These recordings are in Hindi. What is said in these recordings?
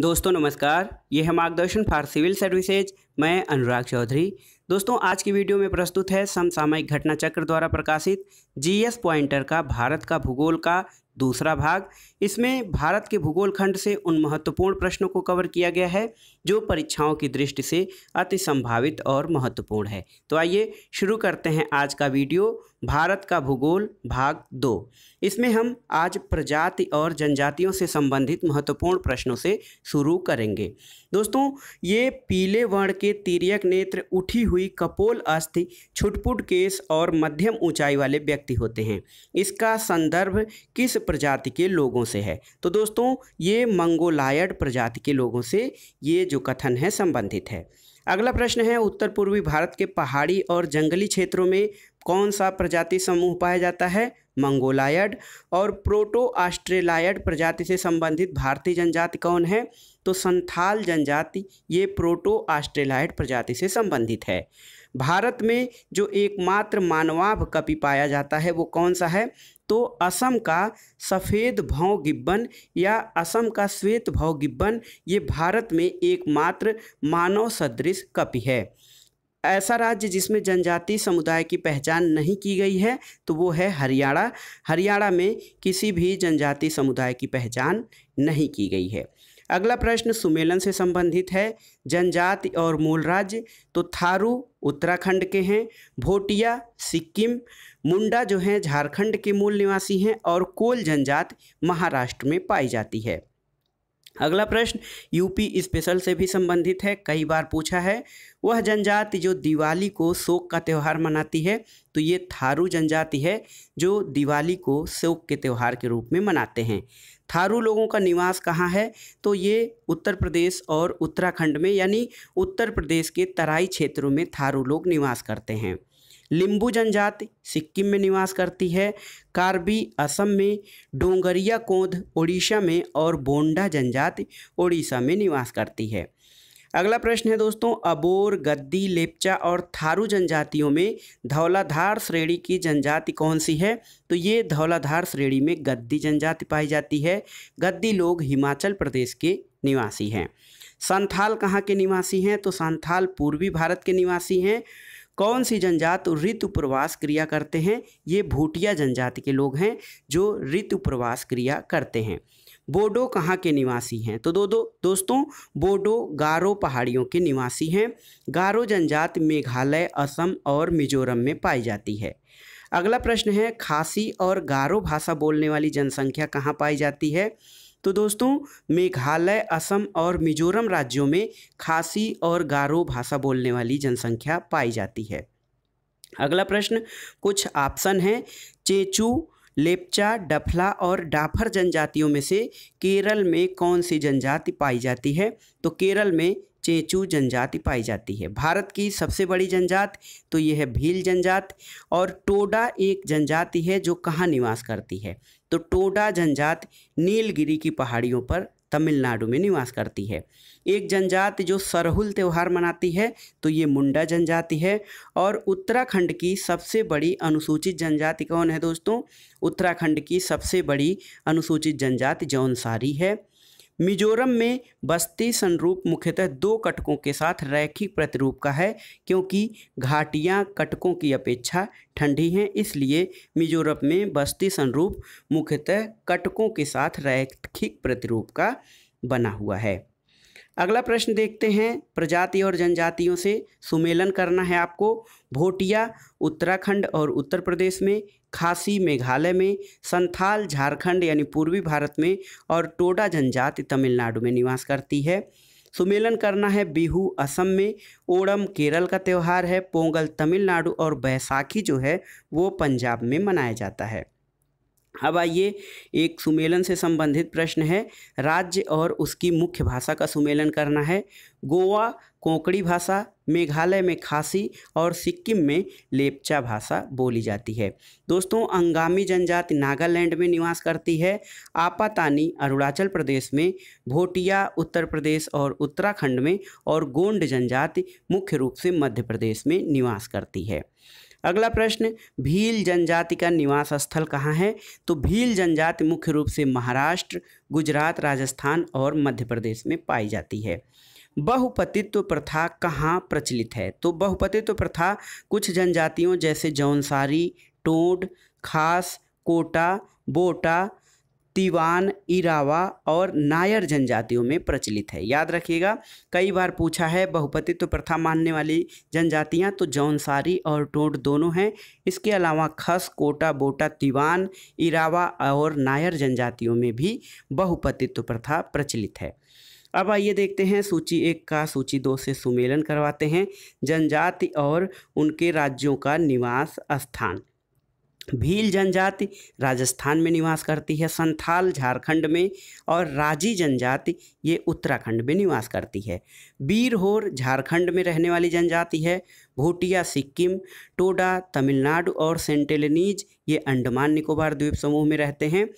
दोस्तों नमस्कार ये है मार्गदर्शन फॉर सिविल सर्विसेज मैं अनुराग चौधरी दोस्तों आज की वीडियो में प्रस्तुत है समसामयिक घटना चक्र द्वारा प्रकाशित जीएस पॉइंटर का भारत का भूगोल का दूसरा भाग इसमें भारत के भूगोल खंड से उन महत्वपूर्ण प्रश्नों को कवर किया गया है जो परीक्षाओं की दृष्टि से अति संभावित और महत्वपूर्ण है तो आइए शुरू करते हैं आज का वीडियो भारत का भूगोल भाग दो इसमें हम आज प्रजाति और जनजातियों से संबंधित महत्वपूर्ण प्रश्नों से शुरू करेंगे दोस्तों ये पीले वर्ण के तिरक नेत्र उठी हुई कपोल अस्थि छुटपुट केस और मध्यम ऊंचाई वाले व्यक्ति होते हैं इसका संदर्भ किस प्रजाति के लोगों से है तो दोस्तों ये मंगोलायड प्रजाति के लोगों से ये जो कथन है संबंधित है अगला प्रश्न है उत्तर पूर्वी भारत के पहाड़ी और जंगली क्षेत्रों में कौन सा प्रजाति समूह पाया जाता है मंगोलायड और प्रोटो ऑस्ट्रेलायड प्रजाति से संबंधित भारतीय जनजाति कौन है तो संथाल जनजाति ये प्रोटो ऑस्ट्रेलाइड प्रजाति से संबंधित है भारत में जो एकमात्र मानवाभ कपि पाया जाता है वो कौन सा है तो असम का सफ़ेद भाव गिब्बन या असम का श्वेत भाव गिब्बन ये भारत में एकमात्र मानव सदृश कपि है ऐसा राज्य जिसमें जनजाति समुदाय की पहचान नहीं की गई है तो वो है हरियाणा हरियाणा में किसी भी जनजाति समुदाय की पहचान नहीं की गई है अगला प्रश्न सुमेलन से संबंधित है जनजाति और मूल राज्य तो थारू उत्तराखंड के हैं भोटिया सिक्किम मुंडा जो हैं झारखंड के मूल निवासी हैं और कोल जनजाति महाराष्ट्र में पाई जाती है अगला प्रश्न यूपी स्पेशल से भी संबंधित है कई बार पूछा है वह जनजाति जो दिवाली को शोक का त्यौहार मनाती है तो ये थारू जनजाति है जो दिवाली को शोक के त्यौहार के रूप में मनाते हैं थारू लोगों का निवास कहाँ है तो ये उत्तर प्रदेश और उत्तराखंड में यानी उत्तर प्रदेश के तराई क्षेत्रों में थारू लोग निवास करते हैं लिंबू जनजाति सिक्किम में निवास करती है कार्बी असम में डोंगरिया कोंध ओडिशा में और बोंडा जनजाति ओडिशा में निवास करती है अगला प्रश्न है दोस्तों अबोर गद्दी लेपचा और थारू जनजातियों में धौलाधार श्रेणी की जनजाति कौन सी है तो ये धौलाधार श्रेणी में गद्दी जनजाति पाई जाती है गद्दी लोग हिमाचल प्रदेश के निवासी हैं संथाल कहाँ के निवासी हैं तो संथाल पूर्वी भारत के निवासी हैं कौन सी जनजात ऋतु प्रवास क्रिया करते हैं ये भूटिया जनजाति के लोग हैं जो ऋतु प्रवास क्रिया करते हैं बोडो कहाँ के निवासी हैं तो दो दो दोस्तों बोडो गारो पहाड़ियों के निवासी हैं गारो जनजात मेघालय असम और मिजोरम में पाई जाती है अगला प्रश्न है खासी और गारो भाषा बोलने वाली जनसंख्या कहाँ पाई जाती है तो दोस्तों मेघालय असम और मिजोरम राज्यों में खासी और गारो भाषा बोलने वाली जनसंख्या पाई जाती है अगला प्रश्न कुछ ऑप्शन है चेचू लेपचा डफला और डाफर जनजातियों में से केरल में कौन सी जनजाति पाई जाती है तो केरल में चेचू जनजाति पाई जाती है भारत की सबसे बड़ी जनजाति तो यह है भील जनजाति और टोडा एक जनजाति है जो कहाँ निवास करती है तो टोडा जनजाति नीलगिरी की पहाड़ियों पर तमिलनाडु में निवास करती है एक जनजाति जो सरहुल त्यौहार मनाती है तो ये मुंडा जनजाति है और उत्तराखंड की सबसे बड़ी अनुसूचित जनजाति कौन है दोस्तों उत्तराखंड की सबसे बड़ी अनुसूचित जनजाति जौनसारी है मिजोरम में बस्ती संरूप मुख्यतः दो कटकों के साथ रैखिक प्रतिरूप का है क्योंकि घाटियाँ कटकों की अपेक्षा ठंडी हैं इसलिए मिजोरम में बस्ती संरूप मुख्यतः कटकों के साथ रैखिक प्रतिरूप का बना हुआ है अगला प्रश्न देखते हैं प्रजाति और जनजातियों से सुमेलन करना है आपको भोटिया उत्तराखंड और उत्तर प्रदेश में खासी मेघालय में संथाल झारखंड यानी पूर्वी भारत में और टोडा जनजाति तमिलनाडु में निवास करती है सुमेलन करना है बिहू असम में ओणम केरल का त्यौहार है पोंगल तमिलनाडु और बैसाखी जो है वो पंजाब में मनाया जाता है अब आइए एक सुमेलन से संबंधित प्रश्न है राज्य और उसकी मुख्य भाषा का सुमेलन करना है गोवा कोंकणी भाषा मेघालय में खासी और सिक्किम में लेपचा भाषा बोली जाती है दोस्तों अंगामी जनजाति नागालैंड में निवास करती है आपातानी अरुणाचल प्रदेश में भोटिया उत्तर प्रदेश और उत्तराखंड में और गोंड जनजाति मुख्य रूप से मध्य प्रदेश में निवास करती है अगला प्रश्न भील जनजाति का निवास स्थल कहाँ है तो भील जनजाति मुख्य रूप से महाराष्ट्र गुजरात राजस्थान और मध्य प्रदेश में पाई जाती है बहुपतित्व प्रथा कहाँ प्रचलित है तो बहुपतित्व प्रथा कुछ जनजातियों जैसे जौनसारी टोंड खास कोटा बोटा तिवान इरावा और नायर जनजातियों में प्रचलित है याद रखिएगा कई बार पूछा है बहुपतित्व तो प्रथा मानने वाली जनजातियां तो जौनसारी और टोड दोनों हैं इसके अलावा खस कोटा बोटा तिवान इरावा और नायर जनजातियों में भी बहुपतित्व प्रथा प्रचलित है अब आइए देखते हैं सूची एक का सूची दो से सुमेलन करवाते हैं जनजाति और उनके राज्यों का निवास स्थान भील जनजाति राजस्थान में निवास करती है संथाल झारखंड में और राजी जनजाति ये उत्तराखंड में निवास करती है बीरहोर झारखंड में रहने वाली जनजाति है भोटिया सिक्किम टोडा तमिलनाडु और सेंटेलनीज ये अंडमान निकोबार द्वीप समूह में रहते हैं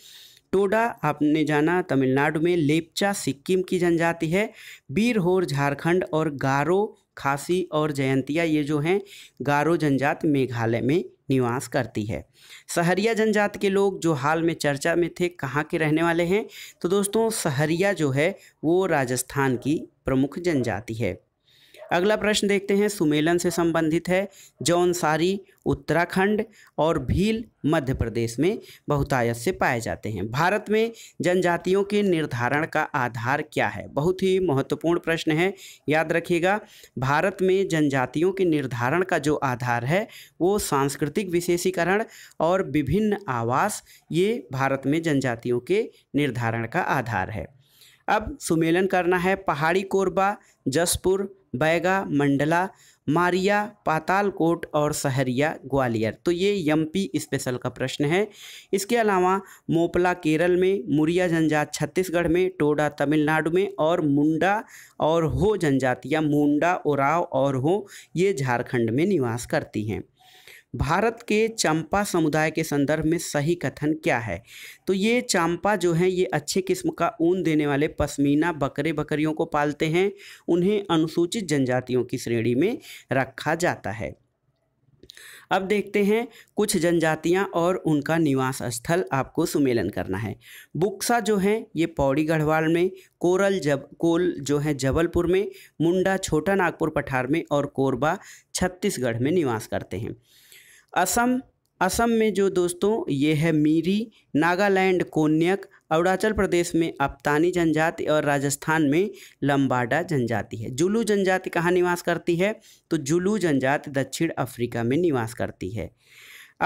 टोडा आपने जाना तमिलनाडु में लेपचा सिक्किम की जनजाति है बीरहोर झारखंड और गारो खासी और जयंतिया ये जो हैं गारो जनजाति मेघालय में निवास करती है सहरिया जनजाति के लोग जो हाल में चर्चा में थे कहाँ के रहने वाले हैं तो दोस्तों सहरिया जो है वो राजस्थान की प्रमुख जनजाति है अगला प्रश्न देखते हैं सुमेलन से संबंधित है जौनसारी उत्तराखंड और भील मध्य प्रदेश में बहुतायत से पाए जाते हैं भारत में जनजातियों के निर्धारण का आधार क्या है बहुत ही महत्वपूर्ण प्रश्न है याद रखिएगा भारत में जनजातियों के निर्धारण का जो आधार है वो सांस्कृतिक विशेषीकरण और विभिन्न आवास ये भारत में जनजातियों के निर्धारण का आधार है अब सुमेलन करना है पहाड़ी कोरबा जसपुर बैगा मंडला मारिया पातालकोट और सहरिया ग्वालियर तो ये यमपी स्पेशल का प्रश्न है इसके अलावा मोपला केरल में मुरिया जनजात छत्तीसगढ़ में टोडा तमिलनाडु में और मुंडा और हो जनजातियाँ मुंडा उराव और हो ये झारखंड में निवास करती हैं भारत के चंपा समुदाय के संदर्भ में सही कथन क्या है तो ये चंपा जो है ये अच्छे किस्म का ऊन देने वाले पश्मीना बकरे बकरियों को पालते हैं उन्हें अनुसूचित जनजातियों की श्रेणी में रखा जाता है अब देखते हैं कुछ जनजातियां और उनका निवास स्थल आपको सुमेलन करना है बुक्सा जो है ये पौड़ी गढ़वाल में कोरल जब कोल जो है जबलपुर में मुंडा छोटा नागपुर पठार में और कोरबा छत्तीसगढ़ में निवास करते हैं असम असम में जो दोस्तों ये है मीरी नागालैंड कोन्यक अरुणाचल प्रदेश में अपतानी जनजाति और राजस्थान में लंबाडा जनजाति है जुलू जनजाति कहाँ निवास करती है तो जुलू जनजाति दक्षिण अफ्रीका में निवास करती है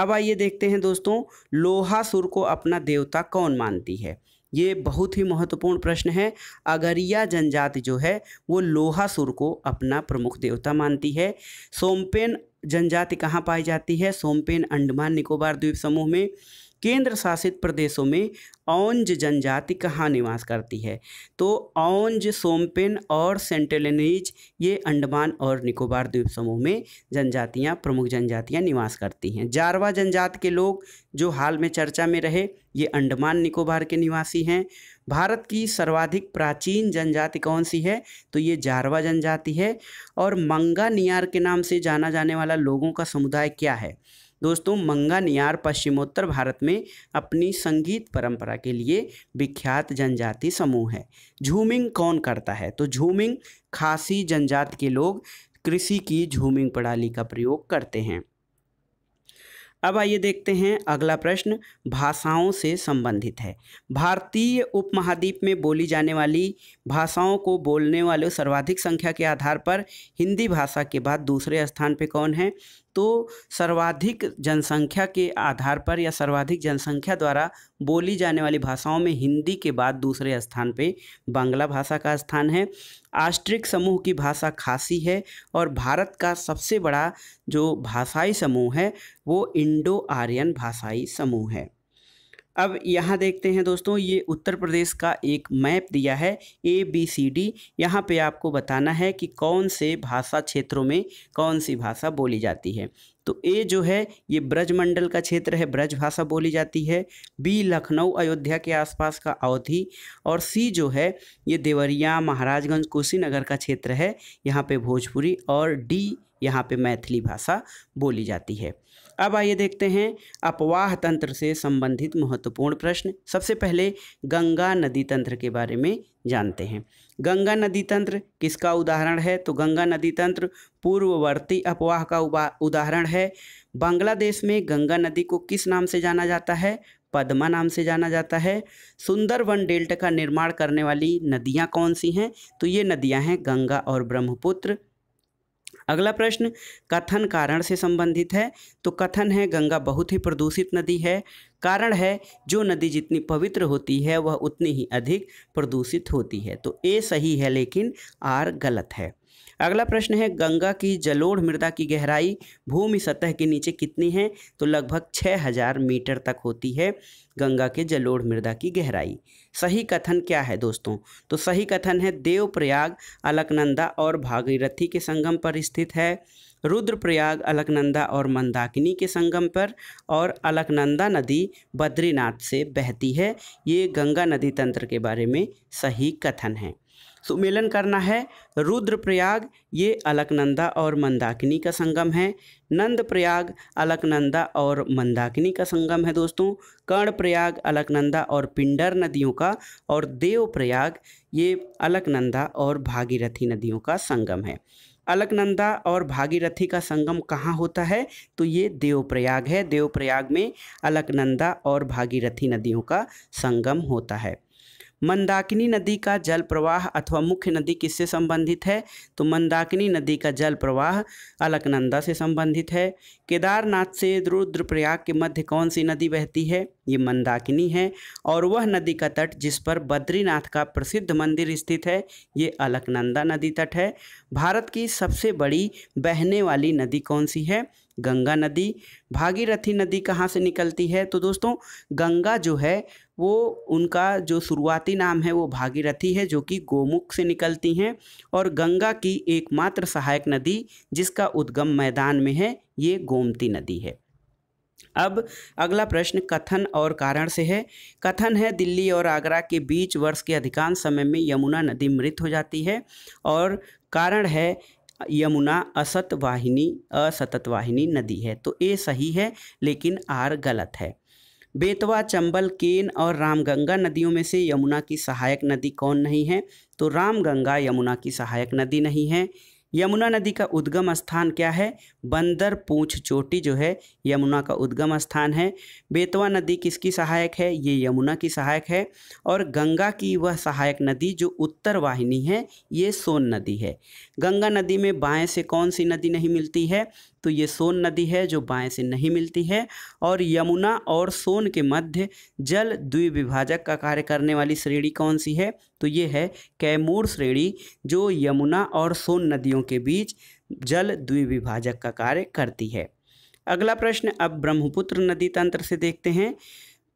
अब आइए देखते हैं दोस्तों लोहासुर को अपना देवता कौन मानती है ये बहुत ही महत्वपूर्ण प्रश्न है अगरिया जनजाति जो है वो लोहासुर को अपना प्रमुख देवता मानती है सोमपेन जनजाति कहाँ पाई जाती है सोमपेन अंडमान निकोबार द्वीप समूह में केंद्र शासित प्रदेशों में औंज जनजाति कहाँ निवास करती है तो औंज सोमपेन और सेंटेलेनीज ये अंडमान और निकोबार द्वीप समूह में जनजातियाँ प्रमुख जनजातियाँ निवास करती हैं जारवा जनजाति के लोग जो हाल में चर्चा में रहे ये अंडमान निकोबार के निवासी हैं भारत की सर्वाधिक प्राचीन जनजाति कौन सी है तो ये जारवा जनजाति है और मंगा नियार के नाम से जाना जाने वाला लोगों का समुदाय क्या है दोस्तों मंगा नियार पश्चिमोत्तर भारत में अपनी संगीत परंपरा के लिए विख्यात जनजाति समूह है झूमिंग कौन करता है तो झूमिंग खासी जनजाति के लोग कृषि की झूमिंग प्रणाली का प्रयोग करते हैं अब आइए देखते हैं अगला प्रश्न भाषाओं से संबंधित है भारतीय उपमहाद्वीप में बोली जाने वाली भाषाओं को बोलने वाले सर्वाधिक संख्या के आधार पर हिंदी भाषा के बाद दूसरे स्थान पर कौन है तो सर्वाधिक जनसंख्या के आधार पर या सर्वाधिक जनसंख्या द्वारा बोली जाने वाली भाषाओं में हिंदी के बाद दूसरे स्थान पे बांग्ला भाषा का स्थान है आस्ट्रिक समूह की भाषा खासी है और भारत का सबसे बड़ा जो भाषाई समूह है वो इंडो आर्यन भाषाई समूह है अब यहाँ देखते हैं दोस्तों ये उत्तर प्रदेश का एक मैप दिया है ए बी सी डी यहाँ पे आपको बताना है कि कौन से भाषा क्षेत्रों में कौन सी भाषा बोली जाती है तो ए जो है ये ब्रजमंडल का क्षेत्र है ब्रज भाषा बोली जाती है बी लखनऊ अयोध्या के आसपास का अवधि और सी जो है ये देवरिया महाराजगंज कुशीनगर का क्षेत्र है यहाँ पर भोजपुरी और डी यहाँ पर मैथिली भाषा बोली जाती है अब आइए देखते हैं अपवाह तंत्र से संबंधित महत्वपूर्ण प्रश्न सबसे पहले गंगा नदी तंत्र के बारे में जानते हैं गंगा नदी तंत्र किसका उदाहरण है तो गंगा नदी तंत्र पूर्ववर्ती अपवाह का उदाहरण है बांग्लादेश में गंगा नदी को किस नाम से जाना जाता है पद्मा नाम से जाना जाता है सुंदर वन डेल्टा का निर्माण करने वाली नदियाँ कौन सी हैं तो ये नदियाँ हैं गंगा और ब्रह्मपुत्र अगला प्रश्न कथन कारण से संबंधित है तो कथन है गंगा बहुत ही प्रदूषित नदी है कारण है जो नदी जितनी पवित्र होती है वह उतनी ही अधिक प्रदूषित होती है तो ए सही है लेकिन आर गलत है अगला प्रश्न है गंगा की जलोढ़ मृदा की गहराई भूमि सतह के नीचे कितनी है तो लगभग छः हज़ार मीटर तक होती है गंगा के जलोढ़ मृदा की गहराई सही कथन क्या है दोस्तों तो सही कथन है देवप्रयाग अलकनंदा और भागीरथी के संगम पर स्थित है रुद्रप्रयाग अलकनंदा और मंदाकिनी के संगम पर और अलकनंदा नदी बद्रीनाथ से बहती है ये गंगा नदी तंत्र के बारे में सही कथन है सुमेलन करना है रुद्रप्रयाग ये अलकनंदा और मंदाकिनी का संगम है नंद प्रयाग अलकनंदा और मंदाकिनी का संगम है दोस्तों कर्ण प्रयाग अलकनंदा और पिंडर नदियों का और देव प्रयाग ये अलकनंदा और भागीरथी नदियों का संगम है अलकनंदा और भागीरथी का संगम कहाँ होता है तो ये देवप्रयाग है देवप्रयाग में अलकनंदा और भागीरथी नदियों का संगम होता है मंदाकिनी नदी का जल प्रवाह अथवा मुख्य नदी किससे संबंधित है तो मंदाकिनी नदी का जल प्रवाह अलकनंदा से संबंधित है केदारनाथ से रुद्रप्रयाग के मध्य कौन सी नदी बहती है ये मंदाकिनी है और वह नदी का तट जिस पर बद्रीनाथ का प्रसिद्ध मंदिर स्थित है ये अलकनंदा नदी तट है भारत की सबसे बड़ी बहने वाली नदी कौन सी है गंगा नदी भागीरथी नदी कहाँ से निकलती है तो दोस्तों गंगा जो है वो उनका जो शुरुआती नाम है वो भागीरथी है जो कि गोमुख से निकलती हैं और गंगा की एकमात्र सहायक नदी जिसका उद्गम मैदान में है ये गोमती नदी है अब अगला प्रश्न कथन और कारण से है कथन है दिल्ली और आगरा के बीच वर्ष के अधिकांश समय में यमुना नदी मृत हो जाती है और कारण है यमुना असत वाहिनी असतत वाहिनी नदी है तो ए सही है लेकिन आर गलत है बेतवा चंबल केन और रामगंगा नदियों में से यमुना की सहायक नदी कौन नहीं है तो रामगंगा यमुना की सहायक नदी नहीं है यमुना नदी का उद्गम स्थान क्या है बंदर पूछ चोटी जो है यमुना का उद्गम स्थान है बेतवा नदी किसकी सहायक है ये यमुना की सहायक है और गंगा की वह सहायक नदी जो उत्तर वाहिनी है ये सोन नदी है गंगा नदी में बाएं से कौन सी नदी नहीं मिलती है तो ये सोन नदी है जो बाएं से नहीं मिलती है और यमुना और सोन के मध्य जल द्विविभाजक का कार्य करने वाली श्रेणी कौन सी है तो ये है कैमूर श्रेणी जो यमुना और सोन नदियों के बीच जल द्विविभाजक का कार्य करती है अगला प्रश्न अब ब्रह्मपुत्र नदी तंत्र से देखते हैं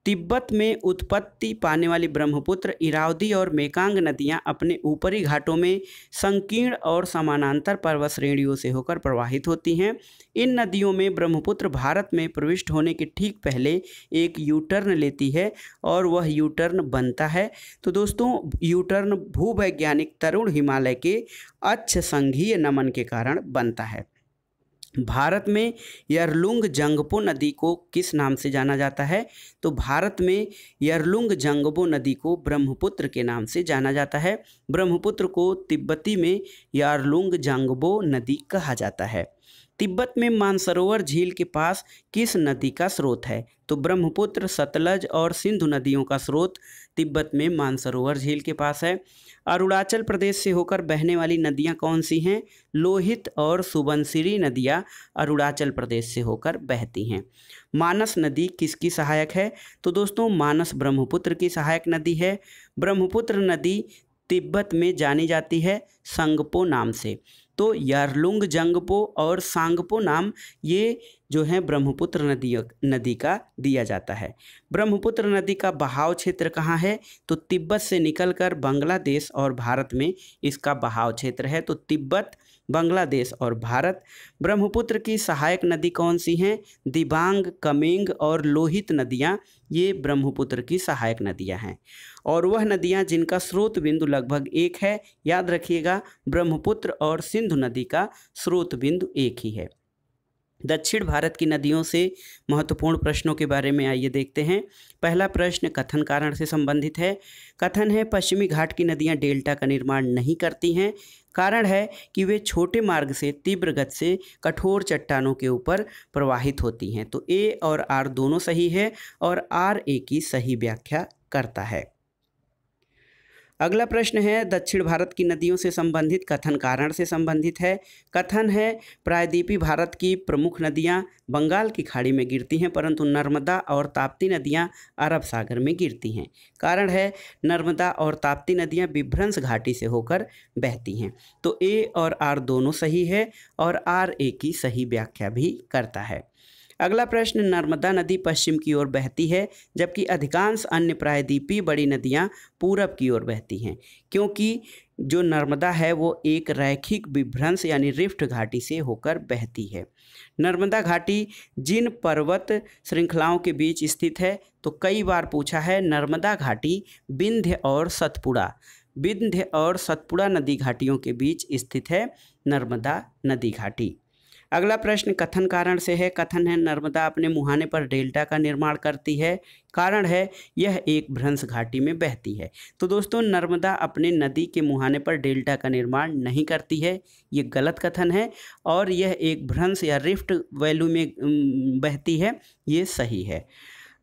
तिब्बत में उत्पत्ति पाने वाली ब्रह्मपुत्र इरावदी और मेकांग नदियां अपने ऊपरी घाटों में संकीर्ण और समानांतर पर्वत श्रेणियों से होकर प्रवाहित होती हैं इन नदियों में ब्रह्मपुत्र भारत में प्रविष्ट होने के ठीक पहले एक यूटर्न लेती है और वह यूटर्न बनता है तो दोस्तों यूटर्न भूवैज्ञानिक तरुण हिमालय के अच्छ संघीय नमन के कारण बनता है भारत में यरलुंग जंगपो नदी को किस नाम से जाना जाता है तो भारत में यरलुंग जंगबो नदी को ब्रह्मपुत्र के नाम से जाना जाता है ब्रह्मपुत्र को तिब्बती में यारलुंग जंगबो नदी कहा जाता है तिब्बत में मानसरोवर झील के पास किस नदी का स्रोत है तो ब्रह्मपुत्र सतलज और सिंधु नदियों का स्रोत तिब्बत में मानसरोवर झील के पास है अरुणाचल प्रदेश से होकर बहने वाली नदियाँ कौन सी हैं लोहित और सुबनसिरी नदियाँ अरुणाचल प्रदेश से होकर बहती हैं मानस नदी किसकी सहायक है तो दोस्तों मानस ब्रह्मपुत्र की सहायक नदी है ब्रह्मपुत्र नदी तिब्बत में जानी जाती है संगपो नाम से तो यारलुंग जंगपो और सांगपो नाम ये जो है ब्रह्मपुत्र नदी नदी का दिया जाता है ब्रह्मपुत्र नदी का बहाव क्षेत्र कहाँ है तो तिब्बत से निकलकर बांग्लादेश और भारत में इसका बहाव क्षेत्र है तो तिब्बत बांग्लादेश और भारत ब्रह्मपुत्र की सहायक नदी कौन सी हैं दिबांग कमेंग और लोहित नदियाँ ये ब्रह्मपुत्र की सहायक नदियाँ हैं और वह नदियाँ जिनका स्रोत बिंदु लगभग एक है याद रखिएगा ब्रह्मपुत्र और सिंधु नदी का स्रोत बिंदु एक ही है दक्षिण भारत की नदियों से महत्वपूर्ण प्रश्नों के बारे में आइए देखते हैं पहला प्रश्न कथन कारण से संबंधित है कथन है पश्चिमी घाट की नदियां डेल्टा का निर्माण नहीं करती हैं कारण है कि वे छोटे मार्ग से तीव्र गति से कठोर चट्टानों के ऊपर प्रवाहित होती हैं तो ए और आर दोनों सही है और आर ए की सही व्याख्या करता है अगला प्रश्न है दक्षिण भारत की नदियों से संबंधित कथन कारण से संबंधित है कथन है प्रायद्वीपी भारत की प्रमुख नदियां बंगाल की खाड़ी में गिरती हैं परंतु नर्मदा और ताप्ती नदियां अरब सागर में गिरती हैं कारण है नर्मदा और ताप्ती नदियां विभ्रंस घाटी से होकर बहती हैं तो ए और आर दोनों सही है और आर ए की सही व्याख्या भी करता है अगला प्रश्न नर्मदा नदी पश्चिम की ओर बहती है जबकि अधिकांश अन्य प्रायद्वीपीय बड़ी नदियाँ पूरब की ओर बहती हैं क्योंकि जो नर्मदा है वो एक रैखिक विभ्रंश यानी रिफ्ट घाटी से होकर बहती है नर्मदा घाटी जिन पर्वत श्रृंखलाओं के बीच स्थित है तो कई बार पूछा है नर्मदा घाटी विंध्य और सतपुड़ा विंध्य और सतपुड़ा नदी घाटियों के बीच स्थित है नर्मदा नदी घाटी अगला प्रश्न कथन कारण से है कथन है नर्मदा अपने मुहाने पर डेल्टा का निर्माण करती है कारण है यह एक भ्रंश घाटी में बहती है तो दोस्तों नर्मदा अपने नदी के मुहाने पर डेल्टा का निर्माण नहीं करती है ये गलत कथन है और यह एक भ्रंश या रिफ्ट वैल्यू में बहती है ये सही है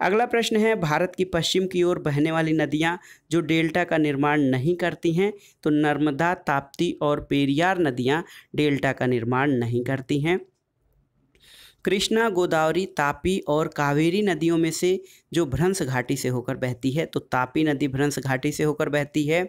अगला प्रश्न है भारत की पश्चिम की ओर बहने वाली नदियाँ जो डेल्टा का निर्माण नहीं करती हैं तो नर्मदा ताप्ती और पेरियार नदियाँ डेल्टा का निर्माण नहीं करती हैं कृष्णा गोदावरी तापी और कावेरी नदियों में से जो भ्रंश घाटी से होकर बहती है तो तापी नदी भ्रंश घाटी से होकर बहती है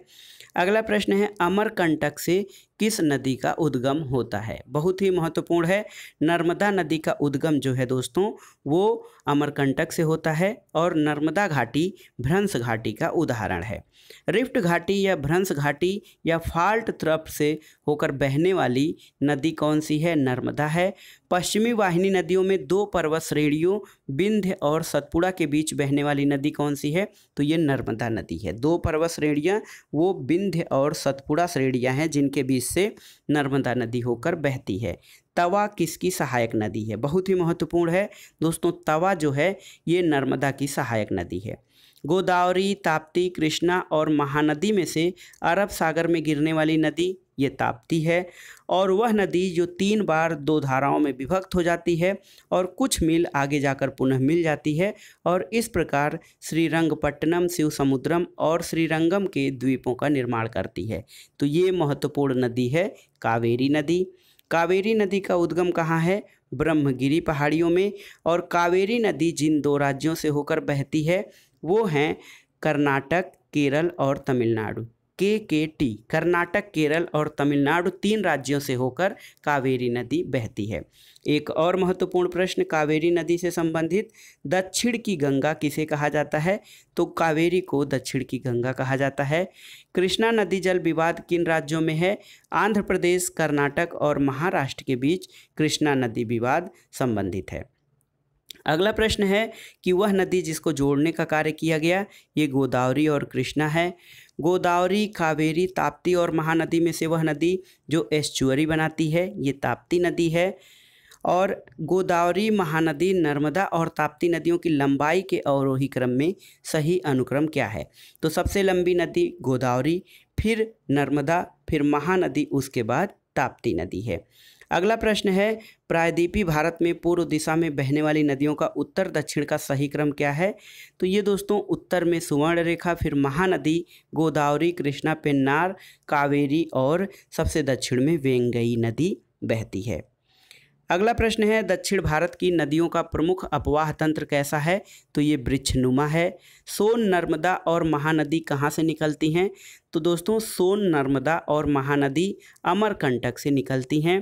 अगला प्रश्न है अमरकंटक से किस नदी का उद्गम होता है बहुत ही महत्वपूर्ण है नर्मदा नदी का उद्गम जो है दोस्तों वो अमरकंटक से होता है और नर्मदा घाटी भ्रंश घाटी का उदाहरण है रिफ्ट घाटी या भ्रंश घाटी या फाल्ट तरफ से होकर बहने वाली नदी कौन सी है नर्मदा है पश्चिमी वाहिनी नदियों में दो पर्वत श्रेणियों विंध्य और सतपुड़ा के बीच बहने वाली नदी कौन सी है तो ये नर्मदा नदी है दो पर्वत श्रेणियाँ वो विंध्य और सतपुड़ा श्रेणियाँ हैं जिनके बीच से नर्मदा नदी होकर बहती है तवा किसकी सहायक नदी है बहुत ही महत्वपूर्ण है दोस्तों तवा जो है ये नर्मदा की सहायक नदी है गोदावरी ताप्ती कृष्णा और महानदी में से अरब सागर में गिरने वाली नदी ये ताप्ती है और वह नदी जो तीन बार दो धाराओं में विभक्त हो जाती है और कुछ मील आगे जाकर पुनः मिल जाती है और इस प्रकार श्रीरंगपट्टनम शिव समुद्रम और श्रीरंगम के द्वीपों का निर्माण करती है तो ये महत्वपूर्ण नदी है कावेरी नदी कावेरी नदी का उद्गम कहाँ है ब्रह्मगिरी पहाड़ियों में और कावेरी नदी जिन दो राज्यों से होकर बहती है वो हैं कर्नाटक केरल और तमिलनाडु के के टी कर्नाटक केरल और तमिलनाडु तीन राज्यों से होकर कावेरी नदी बहती है एक और महत्वपूर्ण प्रश्न कावेरी नदी से संबंधित दक्षिण की गंगा किसे कहा जाता है तो कावेरी को दक्षिण की गंगा कहा जाता है कृष्णा नदी जल विवाद किन राज्यों में है आंध्र प्रदेश कर्नाटक और महाराष्ट्र के बीच कृष्णा नदी विवाद संबंधित है अगला प्रश्न है कि वह नदी जिसको जोड़ने का कार्य किया गया ये गोदावरी और कृष्णा है गोदावरी कावेरी ताप्ती और महानदी में से वह नदी जो एस्चुअरी बनाती है ये ताप्ती नदी है और गोदावरी महानदी नर्मदा और ताप्ती नदियों की लंबाई के अवरोही क्रम में सही अनुक्रम क्या है तो सबसे लंबी नदी गोदावरी फिर नर्मदा फिर महानदी उसके बाद ताप्ती नदी है अगला प्रश्न है प्रायद्वीपी भारत में पूर्व दिशा में बहने वाली नदियों का उत्तर दक्षिण का सही क्रम क्या है तो ये दोस्तों उत्तर में सुवर्ण रेखा फिर महानदी गोदावरी कृष्णा पेन्नार कावेरी और सबसे दक्षिण में वेंगई नदी बहती है अगला प्रश्न है दक्षिण भारत की नदियों का प्रमुख अपवाह तंत्र कैसा है तो ये वृक्षनुमा है सोन नर्मदा और महानदी कहाँ से निकलती हैं तो दोस्तों सोन नर्मदा और महानदी अमरकंटक से निकलती हैं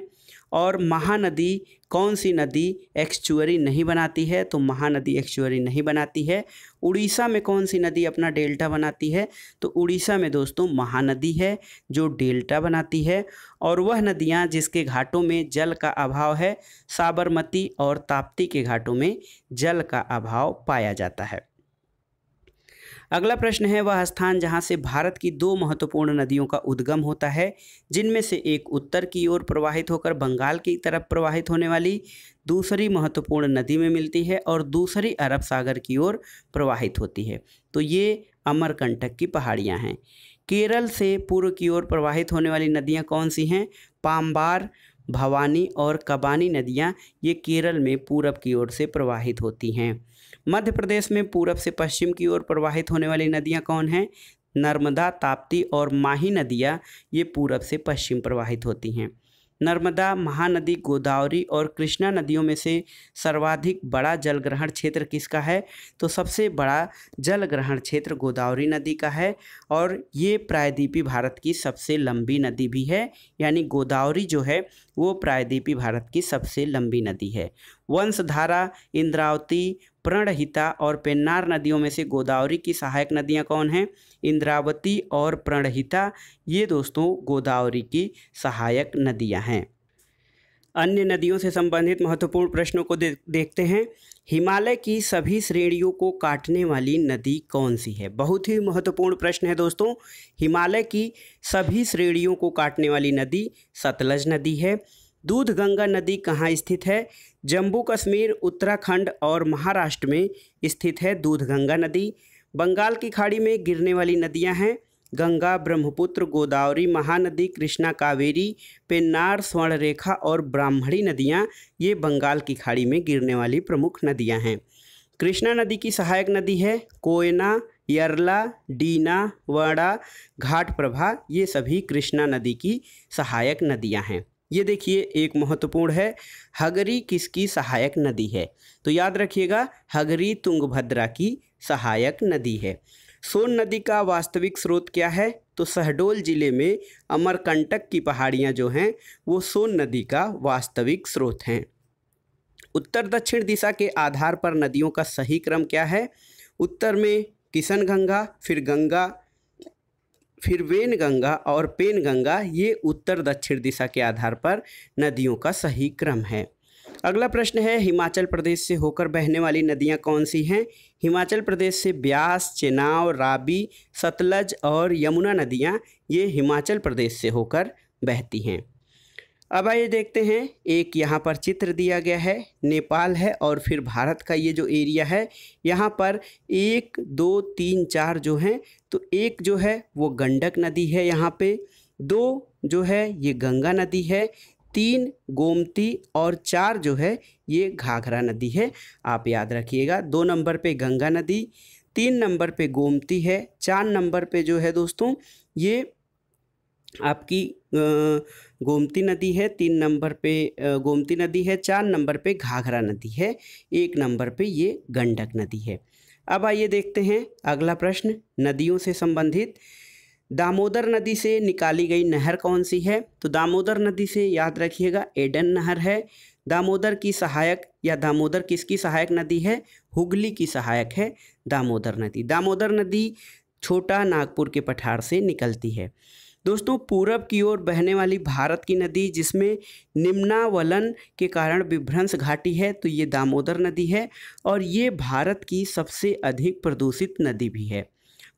और महानदी कौन सी नदी एक्चुअरी नहीं बनाती है तो महानदी एक्चुअरी नहीं बनाती है उड़ीसा में कौन सी नदी अपना डेल्टा बनाती है तो उड़ीसा में दोस्तों महानदी है जो डेल्टा बनाती है और वह नदियाँ जिसके घाटों में जल का अभाव है साबरमती और ताप्ती के घाटों में जल का अभाव पाया जाता है अगला प्रश्न है वह स्थान जहाँ से भारत की दो महत्वपूर्ण नदियों का उद्गम होता है जिनमें से एक उत्तर की ओर प्रवाहित होकर बंगाल की तरफ प्रवाहित होने वाली दूसरी महत्वपूर्ण नदी में मिलती है और दूसरी अरब सागर की ओर प्रवाहित होती है तो ये अमरकंटक की पहाड़ियाँ हैं केरल से पूर्व की ओर प्रवाहित होने वाली नदियाँ कौन सी हैं पाम्बार भवानी और कबानी नदियाँ ये केरल में पूरब की ओर से प्रवाहित होती हैं मध्य प्रदेश में पूरब से पश्चिम की ओर प्रवाहित होने वाली नदियाँ कौन हैं नर्मदा ताप्ती और माही नदियाँ ये पूरब से पश्चिम प्रवाहित होती हैं नर्मदा महानदी गोदावरी और कृष्णा नदियों में से सर्वाधिक बड़ा जल ग्रहण क्षेत्र किसका है तो सबसे बड़ा जल ग्रहण क्षेत्र गोदावरी नदी का है और ये प्रायद्वीपी भारत की सबसे लंबी नदी भी है यानी गोदावरी जो है वो प्रायद्वीपी भारत की सबसे लंबी नदी है वंशधारा इंद्रावती प्रणहिता और पेन्नार नदियों में से गोदावरी की सहायक नदियाँ कौन हैं इंद्रावती और प्रणहिता ये दोस्तों गोदावरी की सहायक नदियाँ हैं अन्य नदियों से संबंधित महत्वपूर्ण प्रश्नों को दे, देखते हैं हिमालय की सभी श्रेणियों को काटने वाली नदी कौन सी है बहुत ही महत्वपूर्ण प्रश्न है दोस्तों हिमालय की सभी श्रेणियों को काटने वाली नदी सतलज नदी है दूध गंगा नदी कहाँ स्थित है जम्मू कश्मीर उत्तराखंड और महाराष्ट्र में स्थित है दूध गंगा नदी बंगाल की खाड़ी में गिरने वाली नदियां हैं गंगा ब्रह्मपुत्र गोदावरी महानदी कृष्णा कावेरी पेन्नार स्वर्णरेखा और ब्राह्मणी नदियां ये बंगाल की खाड़ी में गिरने वाली प्रमुख नदियां हैं कृष्णा नदी की सहायक नदी है कोयना यरला डीना वड़ा घाट प्रभा ये सभी कृष्णा नदी की सहायक नदियाँ हैं ये देखिए एक महत्वपूर्ण है हगरी किसकी सहायक नदी है तो याद रखिएगा हगरी तुंगभद्रा की सहायक नदी है सोन नदी का वास्तविक स्रोत क्या है तो सहडोल जिले में अमरकंटक की पहाड़ियाँ जो हैं वो सोन नदी का वास्तविक स्रोत हैं उत्तर दक्षिण दिशा के आधार पर नदियों का सही क्रम क्या है उत्तर में किशनगंगा फिर गंगा फिर वेन गंगा और पेन गंगा ये उत्तर दक्षिण दिशा के आधार पर नदियों का सही क्रम है अगला प्रश्न है हिमाचल प्रदेश से होकर बहने वाली नदियाँ कौन सी हैं हिमाचल प्रदेश से ब्यास चेनाव राबी सतलज और यमुना नदियाँ ये हिमाचल प्रदेश से होकर बहती हैं अब आइए देखते हैं एक यहाँ पर चित्र दिया गया है नेपाल है और फिर भारत का ये जो एरिया है यहाँ पर एक दो तीन चार जो हैं तो एक जो है वो गंडक नदी है यहाँ पे दो जो है ये गंगा नदी है तीन गोमती और चार जो है ये घाघरा नदी है आप याद रखिएगा दो नंबर पे गंगा नदी तीन नंबर पे गोमती है चार नंबर पे जो है दोस्तों ये आपकी गोमती नदी है तीन नंबर पे गोमती नदी है चार नंबर पे घाघरा नदी है एक नंबर पे ये गंडक नदी है अब आइए देखते हैं अगला प्रश्न नदियों से संबंधित दामोदर नदी से निकाली गई नहर कौन सी है तो दामोदर नदी से याद रखिएगा एडन नहर है दामोदर की सहायक या दामोदर किसकी सहायक नदी है हुगली की सहायक है दामोदर नदी दामोदर नदी छोटा नागपुर के पठार से निकलती है दोस्तों पूरब की ओर बहने वाली भारत की नदी जिसमें निम्नावलन के कारण विभ्रंश घाटी है तो ये दामोदर नदी है और ये भारत की सबसे अधिक प्रदूषित नदी भी है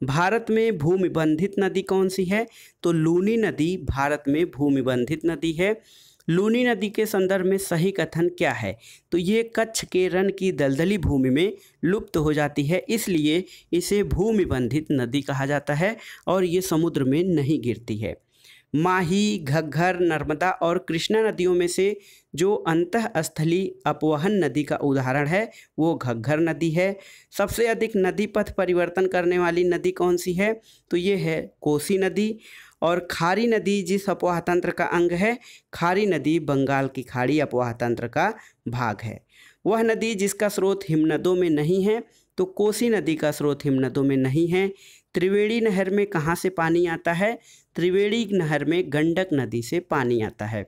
भारत में भूमिबंधित नदी कौन सी है तो लूनी नदी भारत में भूमिबंधित नदी है लूनी नदी के संदर्भ में सही कथन क्या है तो ये कच्छ के रन की दलदली भूमि में लुप्त हो जाती है इसलिए इसे भूमिबंधित नदी कहा जाता है और ये समुद्र में नहीं गिरती है माही घग्घर नर्मदा और कृष्णा नदियों में से जो अंतस्थली अपवहन नदी का उदाहरण है वो घग्घर नदी है सबसे अधिक नदी पथ परिवर्तन करने वाली नदी कौन सी है तो ये है कोसी नदी और खारी नदी जिस अपोहा तंत्र का अंग है खारी नदी बंगाल की खाड़ी अपोहा तंत्र का भाग है वह नदी जिसका स्रोत हिमनदों में नहीं है तो कोसी नदी का स्रोत हिमनदों में नहीं है त्रिवेणी नहर में कहाँ से पानी आता है त्रिवेणी नहर में गंडक नदी से पानी आता है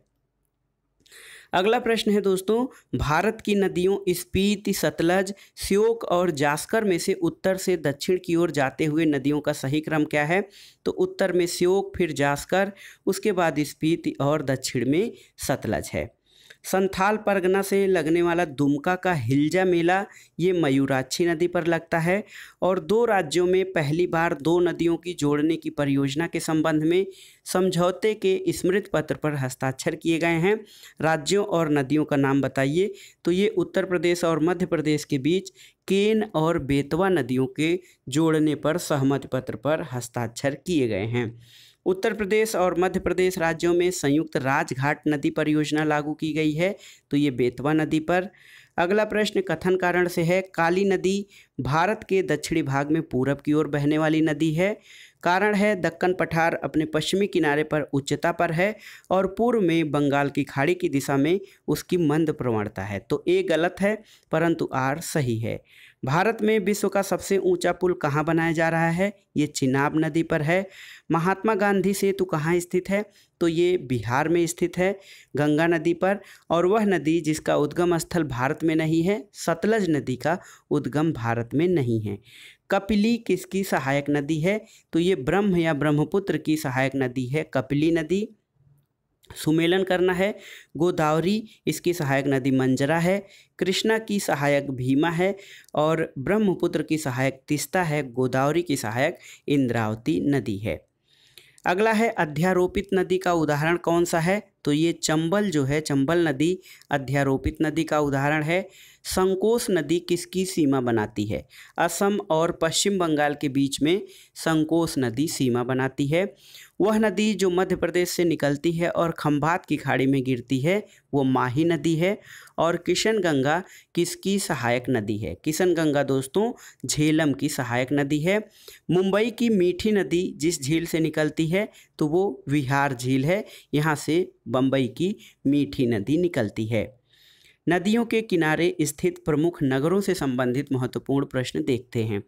अगला प्रश्न है दोस्तों भारत की नदियों स्पीति सतलज श्योक और जास्कर में से उत्तर से दक्षिण की ओर जाते हुए नदियों का सही क्रम क्या है तो उत्तर में श्योक फिर जास्कर उसके बाद स्पीति और दक्षिण में सतलज है संथाल परगना से लगने वाला दुमका का हिलजा मेला ये मयूराक्षी नदी पर लगता है और दो राज्यों में पहली बार दो नदियों की जोड़ने की परियोजना के संबंध में समझौते के स्मृत पत्र पर हस्ताक्षर किए गए हैं राज्यों और नदियों का नाम बताइए तो ये उत्तर प्रदेश और मध्य प्रदेश के बीच केन और बेतवा नदियों के जोड़ने पर सहमत पत्र पर हस्ताक्षर किए गए हैं उत्तर प्रदेश और मध्य प्रदेश राज्यों में संयुक्त राजघाट नदी परियोजना लागू की गई है तो ये बेतवा नदी पर अगला प्रश्न कथन कारण से है काली नदी भारत के दक्षिणी भाग में पूरब की ओर बहने वाली नदी है कारण है दक्कन पठार अपने पश्चिमी किनारे पर उच्चता पर है और पूर्व में बंगाल की खाड़ी की दिशा में उसकी मंद प्रवणता है तो ए गलत है परंतु आर सही है भारत में विश्व का सबसे ऊंचा पुल कहाँ बनाया जा रहा है ये चिनाब नदी पर है महात्मा गांधी सेतु कहाँ स्थित है तो ये बिहार में स्थित है गंगा नदी पर और वह नदी जिसका उद्गम स्थल भारत में नहीं है सतलज नदी का उद्गम भारत में नहीं है कपिली किसकी सहायक नदी है तो ये ब्रह्म या ब्रह्मपुत्र की सहायक नदी है कपिली नदी सुमेलन करना है गोदावरी इसकी सहायक नदी मंजरा है कृष्णा की सहायक भीमा है और ब्रह्मपुत्र की सहायक तिस्ता है गोदावरी की सहायक इंद्रावती नदी है अगला है अध्यारोपित नदी का उदाहरण कौन सा है तो ये चंबल जो है चंबल नदी अध्यारोपित नदी का उदाहरण है संकोस नदी किसकी सीमा बनाती है असम और पश्चिम बंगाल के बीच में संकोस नदी सीमा बनाती है वह नदी जो मध्य प्रदेश से निकलती है और खम्भात की खाड़ी में गिरती है वो माही नदी है और किशन गंगा किसकी सहायक नदी है किशन गंगा दोस्तों झेलम की सहायक नदी है मुंबई की मीठी नदी जिस झील से निकलती है तो वो विहार झील है यहाँ से बम्बई की मीठी नदी निकलती है नदियों के किनारे स्थित प्रमुख नगरों से संबंधित महत्वपूर्ण प्रश्न देखते हैं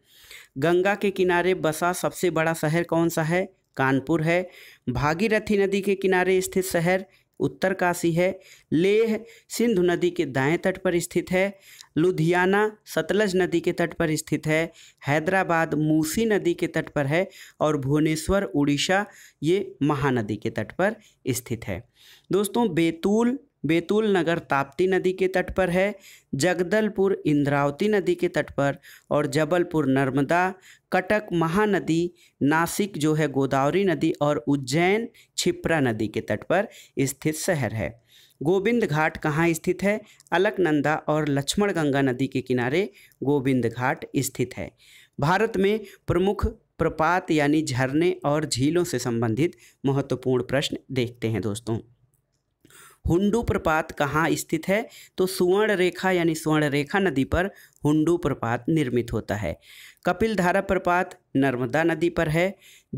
गंगा के किनारे बसा सबसे बड़ा शहर कौन सा है कानपुर है भागीरथी नदी के किनारे स्थित शहर उत्तरकाशी है लेह सिंधु नदी के दाएं तट पर स्थित है लुधियाना सतलज नदी के तट पर स्थित है हैदराबाद मूसी नदी के तट पर है और भुवनेश्वर उड़ीसा ये महानदी के तट पर स्थित है दोस्तों बैतूल बैतूल नगर ताप्ती नदी के तट पर है जगदलपुर इंद्रावती नदी के तट पर और जबलपुर नर्मदा कटक महानदी नासिक जो है गोदावरी नदी और उज्जैन छिप्रा नदी के तट पर स्थित शहर है गोविंद घाट कहाँ स्थित है अलकनंदा और लक्ष्मण गंगा नदी के किनारे गोविंद घाट स्थित है भारत में प्रमुख प्रपात यानी झरने और झीलों से संबंधित महत्वपूर्ण प्रश्न देखते हैं दोस्तों हुंडू प्रपात कहाँ स्थित है तो सुवर्ण रेखा यानी स्वर्ण रेखा नदी पर हुंडू प्रपात निर्मित होता है कपिल धारा प्रपात नर्मदा नदी पर है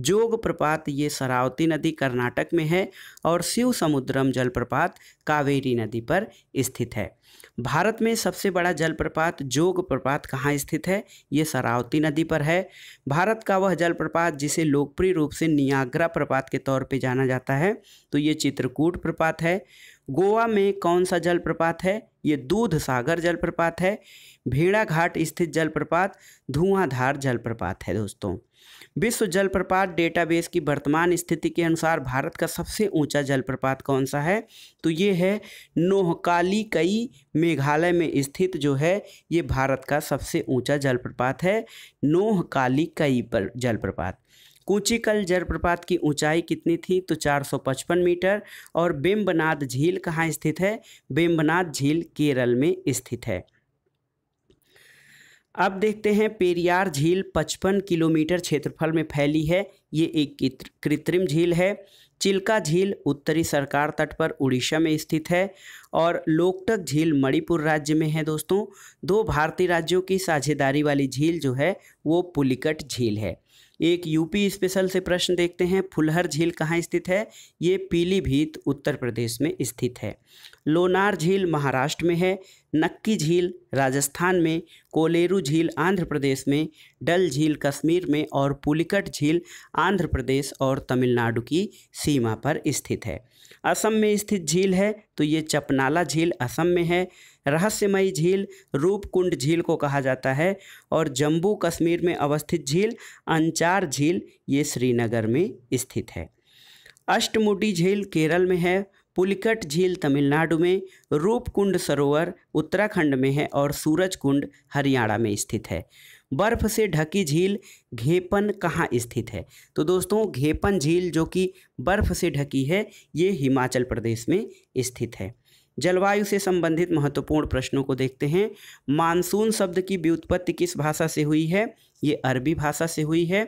जोग प्रपात ये सरावती नदी कर्नाटक में है और शिव समुद्रम जलप्रपात कावेरी नदी पर स्थित है भारत में सबसे बड़ा जलप्रपात जोग प्रपात कहाँ स्थित है ये सरावती नदी पर है भारत का वह जलप्रपात जिसे लोकप्रिय रूप से नियाग्रा प्रपात के तौर पे जाना जाता है तो ये चित्रकूट प्रपात है गोवा में कौन सा जलप्रपात है ये दूध सागर जलप्रपात है भेड़ा घाट स्थित जलप्रपात धुआंधार जलप्रपात है दोस्तों विश्व जलप्रपात डेटाबेस की वर्तमान स्थिति के अनुसार भारत का सबसे ऊंचा जलप्रपात कौन सा है तो ये है नोहकाली कई मेघालय में स्थित जो है ये भारत का सबसे ऊंचा जलप्रपात है नोहकाली कई पर जलप्रपात कुचिकल जलप्रपात की ऊंचाई कितनी थी तो 455 मीटर और बेम्बनाद झील कहाँ स्थित है बेम्बनाद झील केरल में स्थित है अब देखते हैं पेरियार झील 55 किलोमीटर क्षेत्रफल में फैली है ये एक कृत्रिम झील है चिल्का झील उत्तरी सरकार तट पर उड़ीसा में स्थित है और लोकटक झील मणिपुर राज्य में है दोस्तों दो भारतीय राज्यों की साझेदारी वाली झील जो है वो पुलिकट झील है एक यूपी स्पेशल से प्रश्न देखते हैं फुलहर झील कहाँ स्थित है ये पीलीभीत उत्तर प्रदेश में स्थित है लोनार झील महाराष्ट्र में है नक्की झील राजस्थान में कोलेरू झील आंध्र प्रदेश में डल झील कश्मीर में और पुलिकट झील आंध्र प्रदेश और तमिलनाडु की सीमा पर स्थित है असम में स्थित झील है तो ये चपनाला झील असम में है रहस्यमयी झील रूपकुंड झील को कहा जाता है और जम्मू कश्मीर में अवस्थित झील अंचार झील ये श्रीनगर में स्थित है अष्टमुटी झील केरल में है पुलिकट झील तमिलनाडु में रूपकुंड सरोवर उत्तराखंड में है और सूरज कुंड हरियाणा में स्थित है बर्फ से ढकी झील घेपन कहाँ स्थित है तो दोस्तों घेपन झील जो कि बर्फ से ढकी है ये हिमाचल प्रदेश में स्थित है जलवायु से संबंधित महत्वपूर्ण प्रश्नों को देखते हैं मानसून शब्द की व्युत्पत्ति किस भाषा से हुई है ये अरबी भाषा से हुई है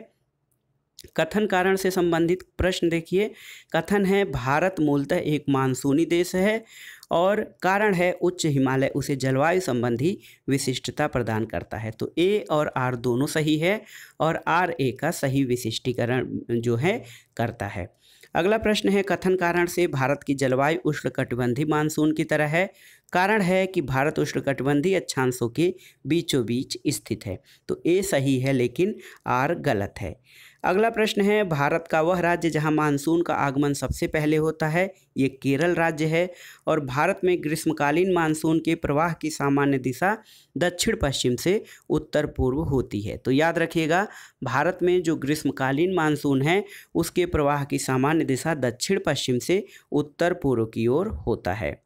कथन कारण से संबंधित प्रश्न देखिए कथन है भारत मूलतः एक मानसूनी देश है और कारण है उच्च हिमालय उसे जलवायु संबंधी विशिष्टता प्रदान करता है तो ए और आर दोनों सही है और आर ए का सही विशिष्टीकरण जो है करता है अगला प्रश्न है कथन कारण से भारत की जलवायु उष्णकटिबंधीय मानसून की तरह है कारण है कि भारत उष्णकटिबंधीय अच्छांशों के बीचों बीच स्थित है तो ए सही है लेकिन आर गलत है अगला प्रश्न है भारत का वह राज्य जहां मानसून का आगमन सबसे पहले होता है ये केरल राज्य है और भारत में ग्रीष्मकालीन मानसून के प्रवाह की सामान्य दिशा दक्षिण पश्चिम से उत्तर पूर्व होती है तो याद रखिएगा भारत में जो ग्रीष्मकालीन मानसून है उसके प्रवाह की सामान्य दिशा दक्षिण पश्चिम से उत्तर पूर्व की ओर होता है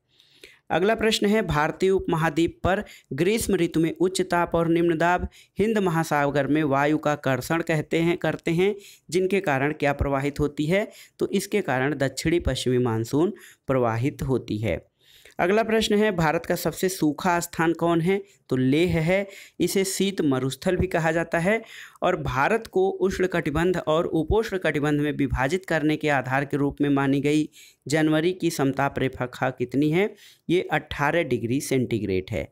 अगला प्रश्न है भारतीय उपमहाद्वीप पर ग्रीष्म ऋतु में उच्च ताप और निम्न दाब हिंद महासागर में वायु का कर्षण कहते हैं करते हैं जिनके कारण क्या प्रवाहित होती है तो इसके कारण दक्षिणी पश्चिमी मानसून प्रवाहित होती है अगला प्रश्न है भारत का सबसे सूखा स्थान कौन है तो लेह है इसे शीत मरुस्थल भी कहा जाता है और भारत को उष्णकटिबंध और उपोष्ण कटिबंध में विभाजित करने के आधार के रूप में मानी गई जनवरी की समताप रेखा कितनी है ये 18 डिग्री सेंटीग्रेड है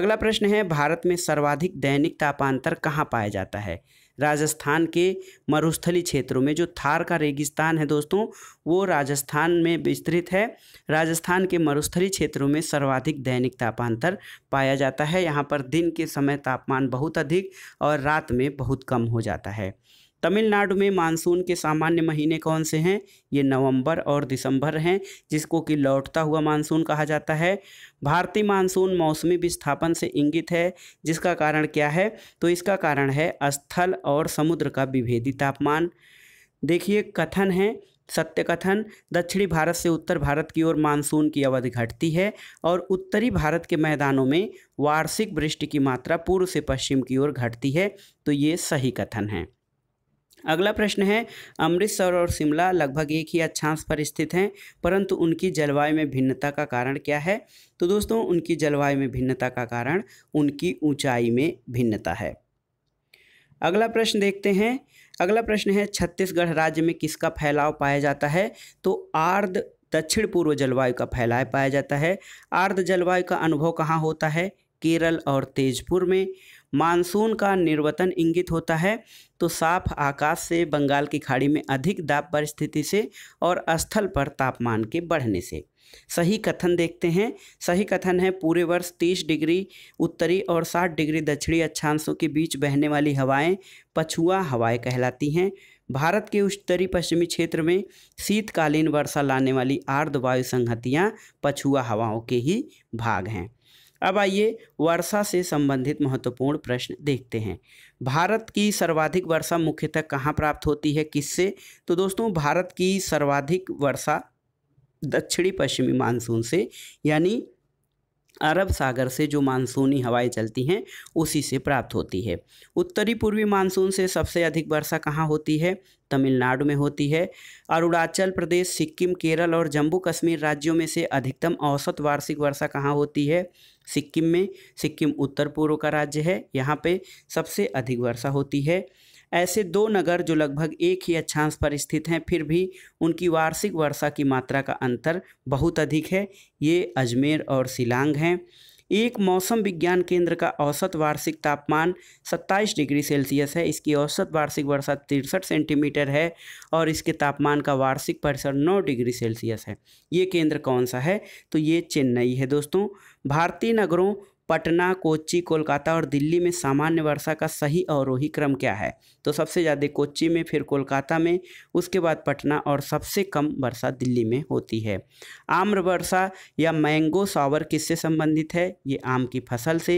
अगला प्रश्न है भारत में सर्वाधिक दैनिक तापांतर कहाँ पाया जाता है राजस्थान के मरुस्थली क्षेत्रों में जो थार का रेगिस्तान है दोस्तों वो राजस्थान में विस्तृत है राजस्थान के मरुस्थली क्षेत्रों में सर्वाधिक दैनिक तापांतर पाया जाता है यहाँ पर दिन के समय तापमान बहुत अधिक और रात में बहुत कम हो जाता है तमिलनाडु में मानसून के सामान्य महीने कौन से हैं ये नवंबर और दिसंबर हैं जिसको कि लौटता हुआ मानसून कहा जाता है भारतीय मानसून मौसमी विस्थापन से इंगित है जिसका कारण क्या है तो इसका कारण है स्थल और समुद्र का विभेदी तापमान देखिए कथन है सत्य कथन दक्षिणी भारत से उत्तर भारत की ओर मानसून की अवधि घटती है और उत्तरी भारत के मैदानों में वार्षिक वृष्टि की मात्रा पूर्व से पश्चिम की ओर घटती है तो ये सही कथन है अगला प्रश्न है अमृतसर और शिमला लगभग एक ही अक्षांश पर स्थित हैं परंतु उनकी जलवायु में भिन्नता का कारण क्या है तो दोस्तों उनकी जलवायु में भिन्नता का कारण उनकी ऊंचाई में भिन्नता है अगला प्रश्न देखते हैं अगला प्रश्न है छत्तीसगढ़ राज्य में किसका फैलाव पाया जाता है तो आर्द दक्षिण पूर्व जलवायु का फैलाव पाया जाता है आर्द जलवायु का अनुभव कहाँ होता है केरल और तेजपुर में मानसून का निर्वतन इंगित होता है तो साफ आकाश से बंगाल की खाड़ी में अधिक दाब परिस्थिति से और स्थल पर तापमान के बढ़ने से सही कथन देखते हैं सही कथन है पूरे वर्ष 30 डिग्री उत्तरी और 60 डिग्री दक्षिणी अक्षांशों के बीच बहने वाली हवाएं पछुआ हवाएं कहलाती हैं भारत के उत्तरी पश्चिमी क्षेत्र में शीतकालीन वर्षा लाने वाली आर्द्र वायु संहतियाँ पछुआ हवाओं के ही भाग हैं अब आइए वर्षा से संबंधित महत्वपूर्ण प्रश्न देखते हैं भारत की सर्वाधिक वर्षा मुख्यतः कहाँ प्राप्त होती है किससे तो दोस्तों भारत की सर्वाधिक वर्षा दक्षिणी पश्चिमी मानसून से यानी अरब सागर से जो मानसूनी हवाएं चलती हैं उसी से प्राप्त होती है उत्तरी पूर्वी मानसून से सबसे अधिक वर्षा कहाँ होती है तमिलनाडु में होती है अरुणाचल प्रदेश सिक्किम केरल और जम्मू कश्मीर राज्यों में से अधिकतम औसत वार्षिक वर्षा कहाँ होती है सिक्किम में सिक्किम उत्तर पूर्व का राज्य है यहाँ पे सबसे अधिक वर्षा होती है ऐसे दो नगर जो लगभग एक ही अक्षांश पर स्थित हैं फिर भी उनकी वार्षिक वर्षा की मात्रा का अंतर बहुत अधिक है ये अजमेर और शिलांग हैं एक मौसम विज्ञान केंद्र का औसत वार्षिक तापमान 27 डिग्री सेल्सियस है इसकी औसत वार्षिक वर्षा तिरसठ सेंटीमीटर है और इसके तापमान का वार्षिक परिसर 9 डिग्री सेल्सियस है ये केंद्र कौन सा है तो ये चेन्नई है दोस्तों भारतीय नगरों पटना कोच्चि कोलकाता और दिल्ली में सामान्य वर्षा का सही अवरोही क्रम क्या है तो सबसे ज़्यादा कोच्चि में फिर कोलकाता में उसके बाद पटना और सबसे कम वर्षा दिल्ली में होती है आम्र वर्षा या मैंगो सावर किससे संबंधित है ये आम की फसल से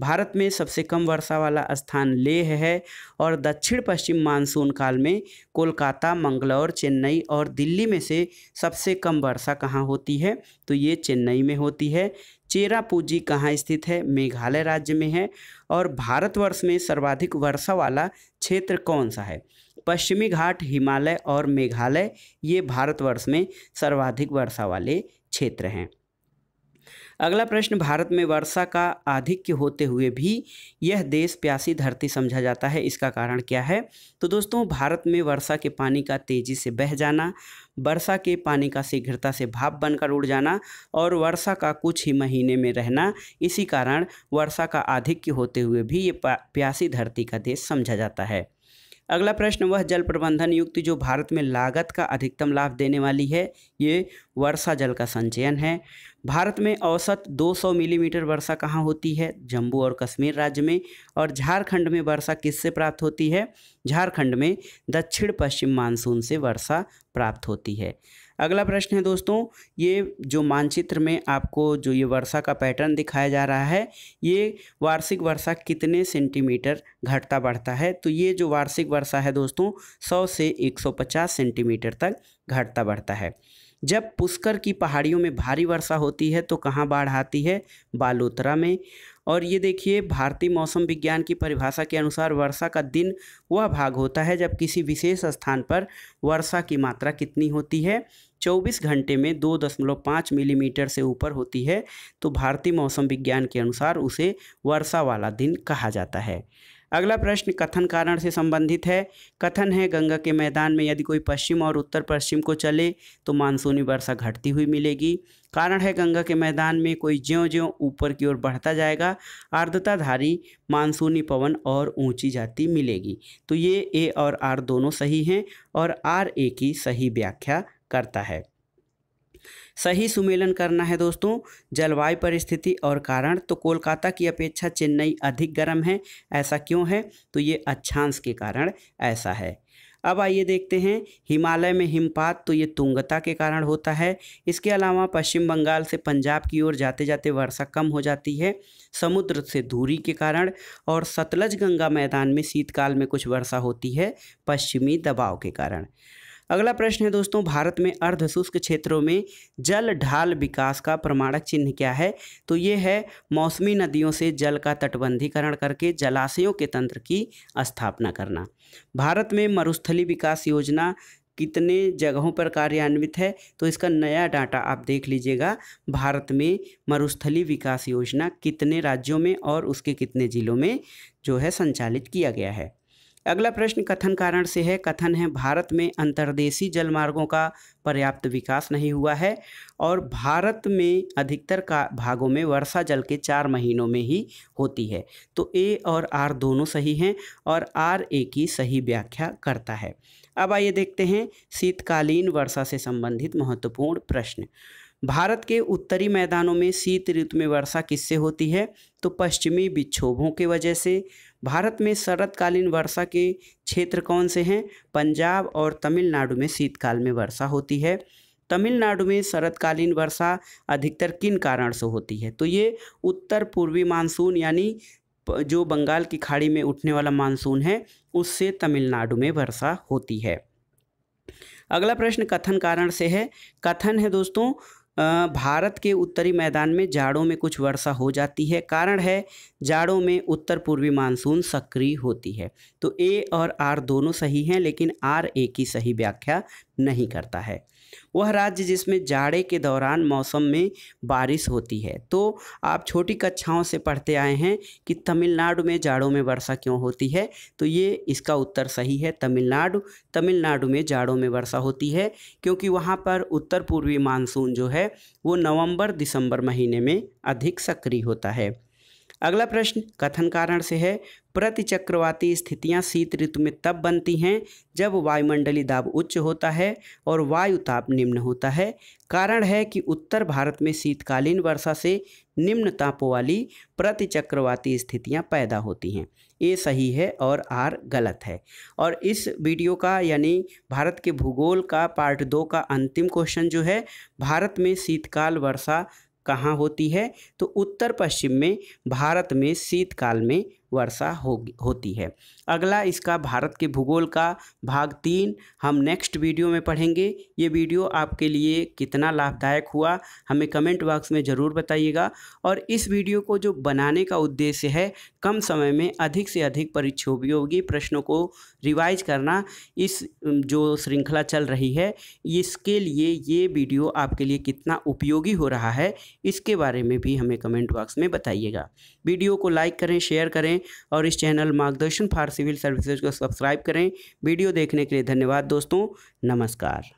भारत में सबसे कम वर्षा वाला स्थान लेह है और दक्षिण पश्चिम मानसून काल में कोलकाता मंगलौर चेन्नई और दिल्ली में से सबसे कम वर्षा कहाँ होती है तो ये चेन्नई में होती है चेरापूंजी कहाँ स्थित है मेघालय राज्य में है और भारतवर्ष में सर्वाधिक वर्षा वाला क्षेत्र कौन सा है पश्चिमी घाट हिमालय और मेघालय ये भारतवर्ष में सर्वाधिक वर्षा वाले क्षेत्र हैं अगला प्रश्न भारत में वर्षा का आधिक्य होते हुए भी यह देश प्यासी धरती समझा जाता है इसका कारण क्या है तो दोस्तों भारत में वर्षा के पानी का तेज़ी से बह जाना वर्षा के पानी का शीघ्रता से भाप बनकर उड़ जाना और वर्षा का कुछ ही महीने में रहना इसी कारण वर्षा का आधिक्य होते हुए भी ये प्यासी धरती का देश समझा जाता है अगला प्रश्न वह जल प्रबंधन युक्त जो भारत में लागत का अधिकतम लाभ देने वाली है ये वर्षा जल का संचयन है भारत में औसत 200 मिलीमीटर वर्षा कहाँ होती है जम्मू और कश्मीर राज्य में और झारखंड में वर्षा किससे प्राप्त होती है झारखंड में दक्षिण पश्चिम मानसून से वर्षा प्राप्त होती है अगला प्रश्न है दोस्तों ये जो मानचित्र में आपको जो ये वर्षा का पैटर्न दिखाया जा रहा है ये वार्षिक वर्षा कितने सेंटीमीटर घटता बढ़ता है तो ये जो वार्षिक वर्षा है दोस्तों 100 से 150 सेंटीमीटर तक घटता बढ़ता है जब पुष्कर की पहाड़ियों में भारी वर्षा होती है तो कहाँ बाढ़ आती है बालोतरा में और ये देखिए भारतीय मौसम विज्ञान की परिभाषा के अनुसार वर्षा का दिन वह भाग होता है जब किसी विशेष स्थान पर वर्षा की मात्रा कितनी होती है 24 घंटे में दो दशमलव पाँच मिलीमीटर से ऊपर होती है तो भारतीय मौसम विज्ञान के अनुसार उसे वर्षा वाला दिन कहा जाता है अगला प्रश्न कथन कारण से संबंधित है कथन है गंगा के मैदान में यदि कोई पश्चिम और उत्तर पश्चिम को चले तो मानसूनी वर्षा घटती हुई मिलेगी कारण है गंगा के मैदान में कोई ज्यों ज्यों ऊपर की ओर बढ़ता जाएगा आर्द्रताधारी मानसूनी पवन और ऊंची जाति मिलेगी तो ये ए और आर दोनों सही हैं और आर ए की सही व्याख्या करता है सही सुमेलन करना है दोस्तों जलवायु परिस्थिति और कारण तो कोलकाता की अपेक्षा चेन्नई अधिक गर्म है ऐसा क्यों है तो ये अच्छांश के कारण ऐसा है अब आइए देखते हैं हिमालय में हिमपात तो ये तुंगता के कारण होता है इसके अलावा पश्चिम बंगाल से पंजाब की ओर जाते जाते वर्षा कम हो जाती है समुद्र से दूरी के कारण और सतलज गंगा मैदान में शीतकाल में कुछ वर्षा होती है पश्चिमी दबाव के कारण अगला प्रश्न है दोस्तों भारत में अर्ध शुष्क क्षेत्रों में जल ढाल विकास का प्रमाणक चिन्ह क्या है तो ये है मौसमी नदियों से जल का तटबंधीकरण करके जलाशयों के तंत्र की स्थापना करना भारत में मरुस्थली विकास योजना कितने जगहों पर कार्यान्वित है तो इसका नया डाटा आप देख लीजिएगा भारत में मरुस्थली विकास योजना कितने राज्यों में और उसके कितने जिलों में जो है संचालित किया गया है अगला प्रश्न कथन कारण से है कथन है भारत में अंतर्देशीय जलमार्गों का पर्याप्त विकास नहीं हुआ है और भारत में अधिकतर का भागों में वर्षा जल के चार महीनों में ही होती है तो ए और आर दोनों सही हैं और आर ए की सही व्याख्या करता है अब आइए देखते हैं शीतकालीन वर्षा से संबंधित महत्वपूर्ण प्रश्न भारत के उत्तरी मैदानों में शीत ऋतु में वर्षा किससे होती है तो पश्चिमी विक्षोभों के वजह से भारत में शरतकालीन वर्षा के क्षेत्र कौन से हैं पंजाब और तमिलनाडु में शीतकाल में वर्षा होती है तमिलनाडु में शरतकालीन वर्षा अधिकतर किन कारण से होती है तो ये उत्तर पूर्वी मानसून यानी जो बंगाल की खाड़ी में उठने वाला मानसून है उससे तमिलनाडु में वर्षा होती है अगला प्रश्न कथन कारण से है कथन है दोस्तों भारत के उत्तरी मैदान में जाड़ों में कुछ वर्षा हो जाती है कारण है जाड़ों में उत्तर पूर्वी मानसून सक्रिय होती है तो ए और आर दोनों सही हैं लेकिन आर ए की सही व्याख्या नहीं करता है वह राज्य जिसमें जाड़े के दौरान मौसम में बारिश होती है तो आप छोटी कक्षाओं से पढ़ते आए हैं कि तमिलनाडु में जाड़ों में वर्षा क्यों होती है तो ये इसका उत्तर सही है तमिलनाडु तमिलनाडु में जाड़ों में वर्षा होती है क्योंकि वहाँ पर उत्तर पूर्वी मानसून जो है वो नवंबर दिसंबर महीने में अधिक सक्रिय होता है अगला प्रश्न कथन कारण से है प्रतिचक्रवाती स्थितियां शीत ऋतु में तब बनती हैं जब वायुमंडलीय दाब उच्च होता है और वायु ताप निम्न होता है कारण है कि उत्तर भारत में शीतकालीन वर्षा से निम्न तापों वाली प्रतिचक्रवाती स्थितियां पैदा होती हैं ए सही है और आर गलत है और इस वीडियो का यानी भारत के भूगोल का पार्ट दो का अंतिम क्वेश्चन जो है भारत में शीतकाल वर्षा कहाँ होती है तो उत्तर पश्चिम में भारत में शीतकाल में वर्षा हो होती है अगला इसका भारत के भूगोल का भाग तीन हम नेक्स्ट वीडियो में पढ़ेंगे ये वीडियो आपके लिए कितना लाभदायक हुआ हमें कमेंट बॉक्स में ज़रूर बताइएगा और इस वीडियो को जो बनाने का उद्देश्य है कम समय में अधिक से अधिक परिच्छोभियोगी प्रश्नों को रिवाइज करना इस जो श्रृंखला चल रही है इसके लिए ये वीडियो आपके लिए कितना उपयोगी हो रहा है इसके बारे में भी हमें कमेंट बॉक्स में बताइएगा वीडियो को लाइक करें शेयर करें और इस channel Margdarshan for civil services को सब्सक्राइब करें वीडियो देखने के लिए धन्यवाद दोस्तों नमस्कार